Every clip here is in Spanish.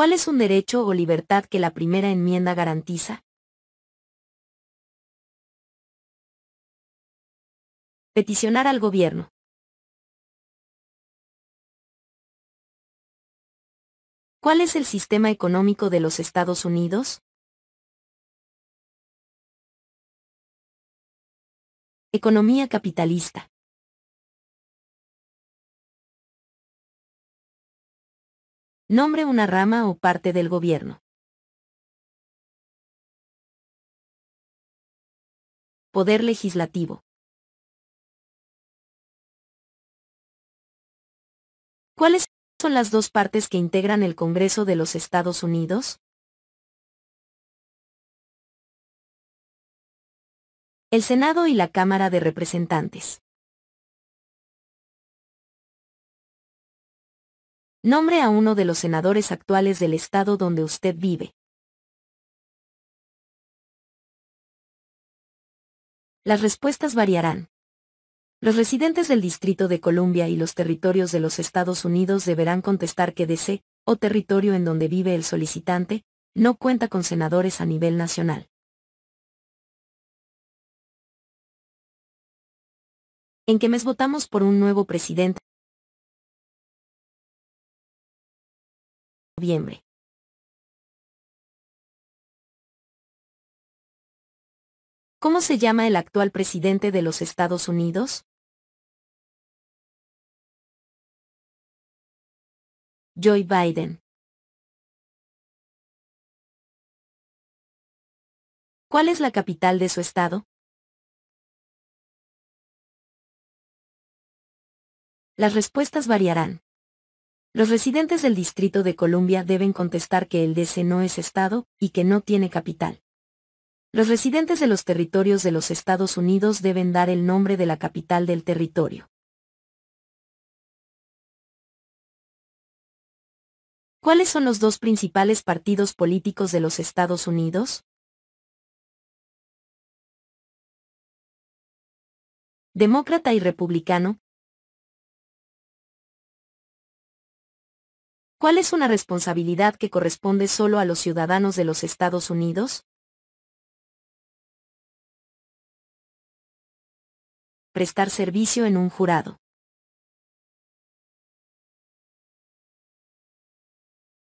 ¿Cuál es un derecho o libertad que la primera enmienda garantiza? Peticionar al gobierno. ¿Cuál es el sistema económico de los Estados Unidos? Economía capitalista. Nombre una rama o parte del gobierno. Poder legislativo. ¿Cuáles son las dos partes que integran el Congreso de los Estados Unidos? El Senado y la Cámara de Representantes. Nombre a uno de los senadores actuales del estado donde usted vive. Las respuestas variarán. Los residentes del Distrito de Columbia y los territorios de los Estados Unidos deberán contestar que DC, o territorio en donde vive el solicitante, no cuenta con senadores a nivel nacional. En que mes votamos por un nuevo presidente. ¿Cómo se llama el actual presidente de los Estados Unidos? Joe Biden. ¿Cuál es la capital de su estado? Las respuestas variarán. Los residentes del Distrito de Columbia deben contestar que el DC no es Estado y que no tiene capital. Los residentes de los territorios de los Estados Unidos deben dar el nombre de la capital del territorio. ¿Cuáles son los dos principales partidos políticos de los Estados Unidos? Demócrata y republicano, ¿Cuál es una responsabilidad que corresponde solo a los ciudadanos de los Estados Unidos? Prestar servicio en un jurado.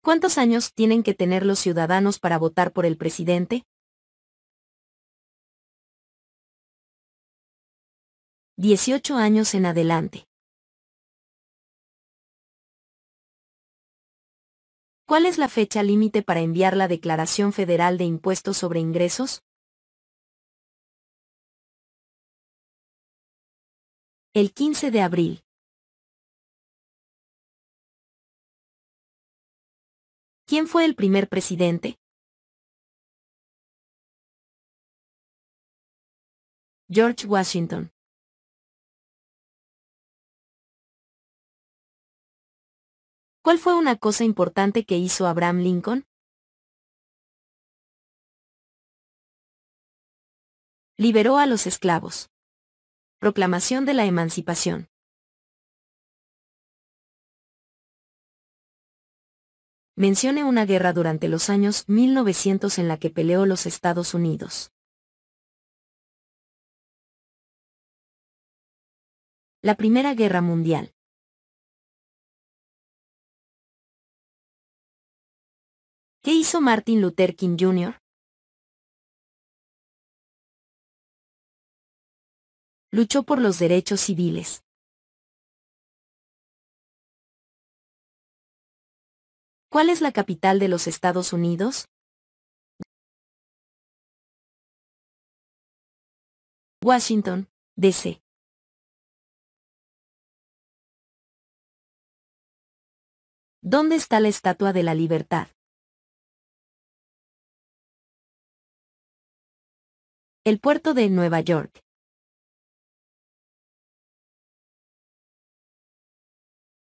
¿Cuántos años tienen que tener los ciudadanos para votar por el presidente? 18 años en adelante. ¿Cuál es la fecha límite para enviar la Declaración Federal de Impuestos sobre Ingresos? El 15 de abril. ¿Quién fue el primer presidente? George Washington. ¿Cuál fue una cosa importante que hizo Abraham Lincoln? Liberó a los esclavos. Proclamación de la Emancipación. Mencione una guerra durante los años 1900 en la que peleó los Estados Unidos. La Primera Guerra Mundial. ¿Qué hizo Martin Luther King Jr.? Luchó por los derechos civiles. ¿Cuál es la capital de los Estados Unidos? Washington, D.C. ¿Dónde está la Estatua de la Libertad? El puerto de Nueva York.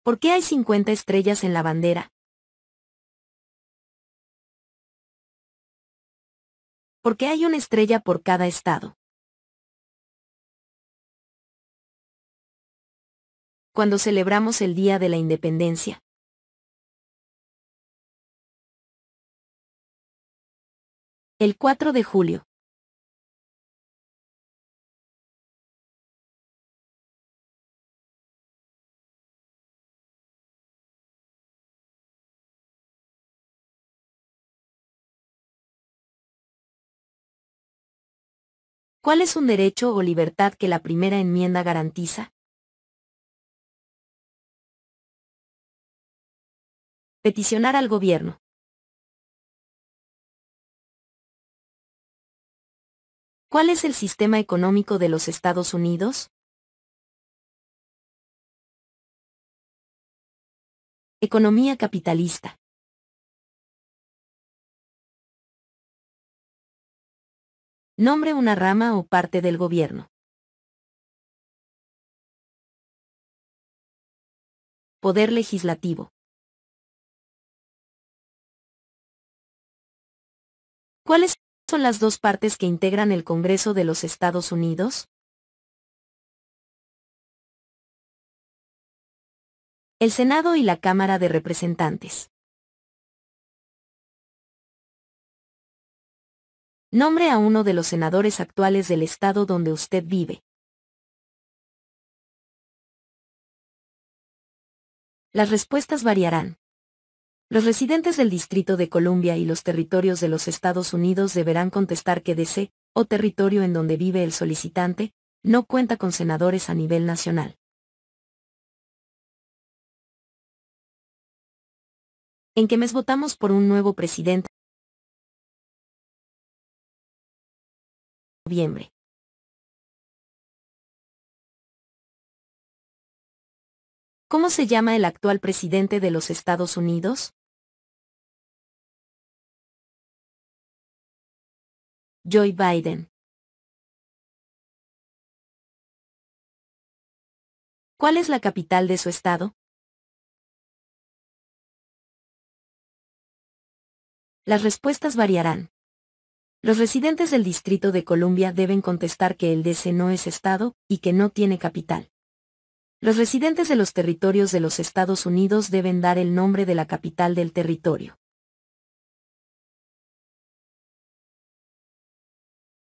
¿Por qué hay 50 estrellas en la bandera? Porque hay una estrella por cada estado? Cuando celebramos el Día de la Independencia. El 4 de julio. ¿Cuál es un derecho o libertad que la primera enmienda garantiza? Peticionar al gobierno. ¿Cuál es el sistema económico de los Estados Unidos? Economía capitalista. Nombre una rama o parte del gobierno. Poder legislativo. ¿Cuáles son las dos partes que integran el Congreso de los Estados Unidos? El Senado y la Cámara de Representantes. Nombre a uno de los senadores actuales del estado donde usted vive. Las respuestas variarán. Los residentes del Distrito de Columbia y los territorios de los Estados Unidos deberán contestar que DC, o territorio en donde vive el solicitante, no cuenta con senadores a nivel nacional. En que mes votamos por un nuevo presidente. ¿Cómo se llama el actual presidente de los Estados Unidos? Joe Biden. ¿Cuál es la capital de su estado? Las respuestas variarán. Los residentes del Distrito de Columbia deben contestar que el DC no es Estado y que no tiene capital. Los residentes de los territorios de los Estados Unidos deben dar el nombre de la capital del territorio.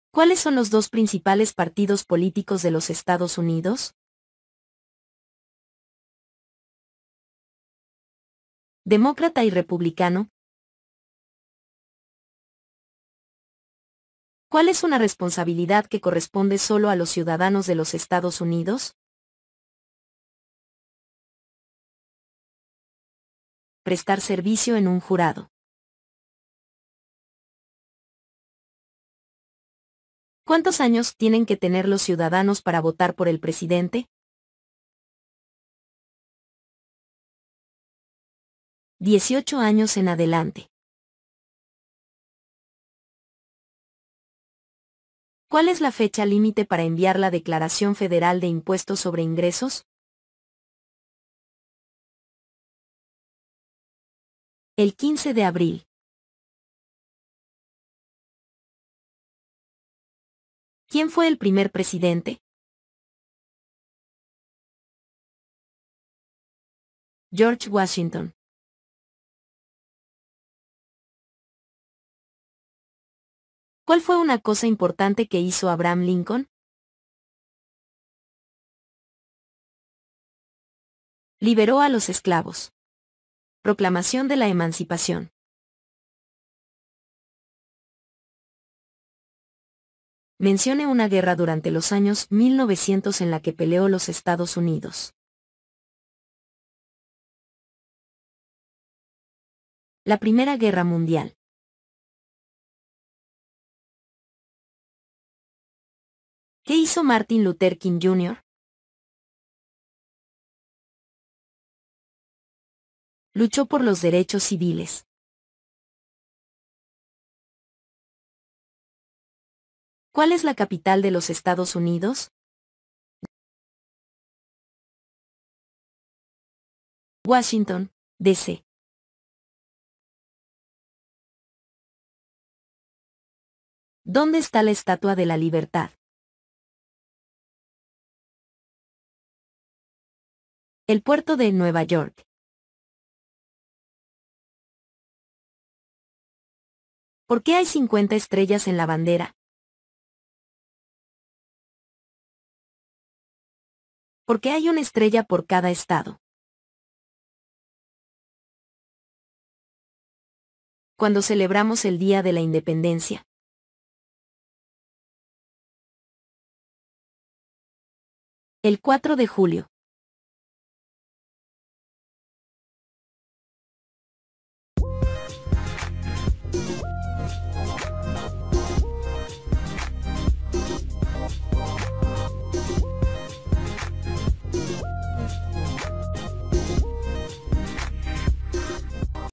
¿Cuáles son los dos principales partidos políticos de los Estados Unidos? Demócrata y republicano, ¿Cuál es una responsabilidad que corresponde solo a los ciudadanos de los Estados Unidos? Prestar servicio en un jurado. ¿Cuántos años tienen que tener los ciudadanos para votar por el presidente? 18 años en adelante. ¿Cuál es la fecha límite para enviar la Declaración Federal de Impuestos sobre Ingresos? El 15 de abril. ¿Quién fue el primer presidente? George Washington. ¿Cuál fue una cosa importante que hizo Abraham Lincoln? Liberó a los esclavos. Proclamación de la Emancipación. Mencione una guerra durante los años 1900 en la que peleó los Estados Unidos. La Primera Guerra Mundial. ¿Qué hizo Martin Luther King Jr.? Luchó por los derechos civiles. ¿Cuál es la capital de los Estados Unidos? Washington, D.C. ¿Dónde está la Estatua de la Libertad? El puerto de Nueva York. ¿Por qué hay 50 estrellas en la bandera? Porque hay una estrella por cada estado? Cuando celebramos el Día de la Independencia. El 4 de julio.